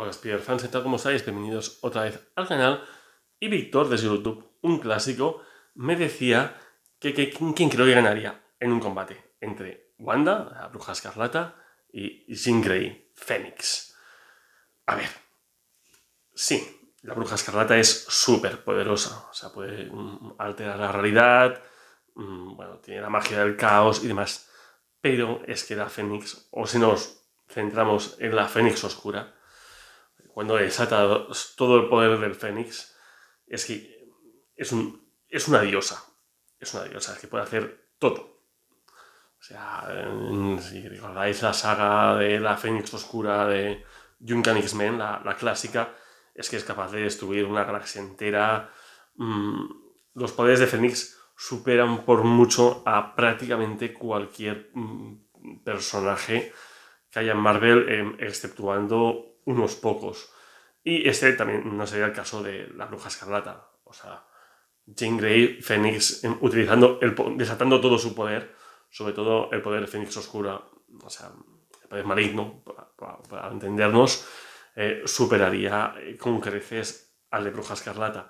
Hola Spider-Fans, ¿Cómo estáis? Bienvenidos otra vez al canal. Y Víctor, desde YouTube, un clásico, me decía que, quién creo que ganaría en un combate entre Wanda, la bruja escarlata, y Jean Grey, Fénix. A ver, sí, la bruja escarlata es súper poderosa, o sea, puede mm, alterar la realidad, mm, bueno, tiene la magia del caos y demás, pero es que la Fénix, o si nos centramos en la Fénix oscura, cuando desata todo el poder del Fénix, es que es, una diosa. Es una diosa, que puede hacer todo. O sea, si recordáis la saga de la Fénix Oscura de Junkan X-Men, la, la, clásica, es que es capaz de destruir una galaxia entera. Mm, los poderes de Fénix superan por mucho a prácticamente cualquier mm, personaje que haya en Marvel, em, exceptuando unos pocos. Y este también no sería el caso de la bruja escarlata. O sea, Jean Grey, Fénix, utilizando, el, desatando todo su poder, sobre todo el poder de Fénix Oscura, o sea, el poder maligno, para, entendernos, eh, superaría eh, con creces al de bruja escarlata.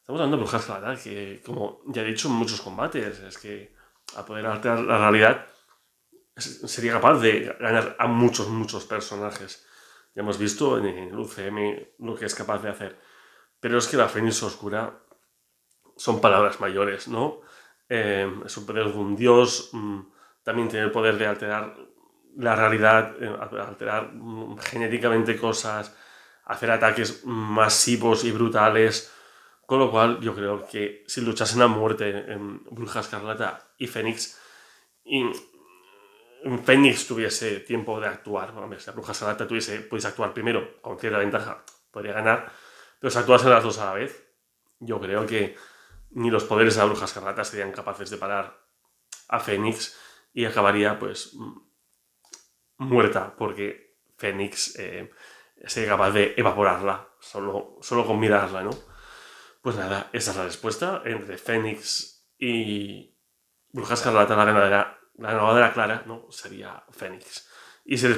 Estamos hablando de bruja escarlata, que como ya he dicho en muchos combates, es que a poder alterar la realidad sería capaz de ganar a muchos, muchos personajes. Ya hemos visto en el UCM lo que es capaz de hacer. Pero es que la Fénix Oscura son palabras mayores, ¿no? Eh, es un poder de un dios, mm, también tiene el poder de alterar la realidad, eh, alterar mm, genéticamente cosas, hacer ataques masivos y brutales. Con lo cual, yo creo que si luchasen a muerte en em, Bruja Escarlata y Fénix, y Fénix tuviese tiempo de actuar, bueno, si la bruja salata tuviese, pudiese actuar primero con cierta ventaja, podría ganar, pero si actuasen las dos a la vez, yo creo que ni los poderes de la bruja Scarlata serían capaces de parar a Fénix y acabaría pues mm, muerta, porque Fénix eh, sería capaz de evaporarla solo, solo con mirarla, ¿no? Pues nada, esa es la respuesta entre Fénix y bruja escarlata, la ganadera la grabadora clara ¿no? sería Fénix. Y, se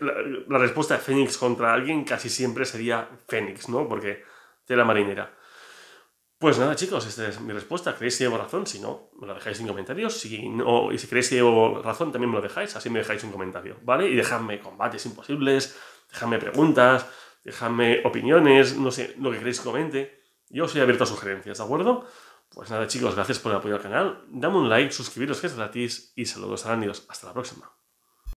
la, respuesta de Fénix contra alguien casi siempre sería Fénix, ¿no? Porque de la marinera. Pues nada, chicos, esta es mi respuesta. ¿Creéis que llevo razón? Si no, me la dejáis en comentarios. Si no, y si creéis que llevo razón, también me lo dejáis. Así me dejáis un comentario, ¿vale? Y dejadme combates imposibles, dejadme preguntas, dejadme opiniones, no sé, lo que queréis que comente. Yo soy abierto a sugerencias, ¿de acuerdo? Pues nada chicos, gracias por el apoyo al canal. Dame un like, suscribiros que es gratis y saludos a Daniel. Hasta la próxima.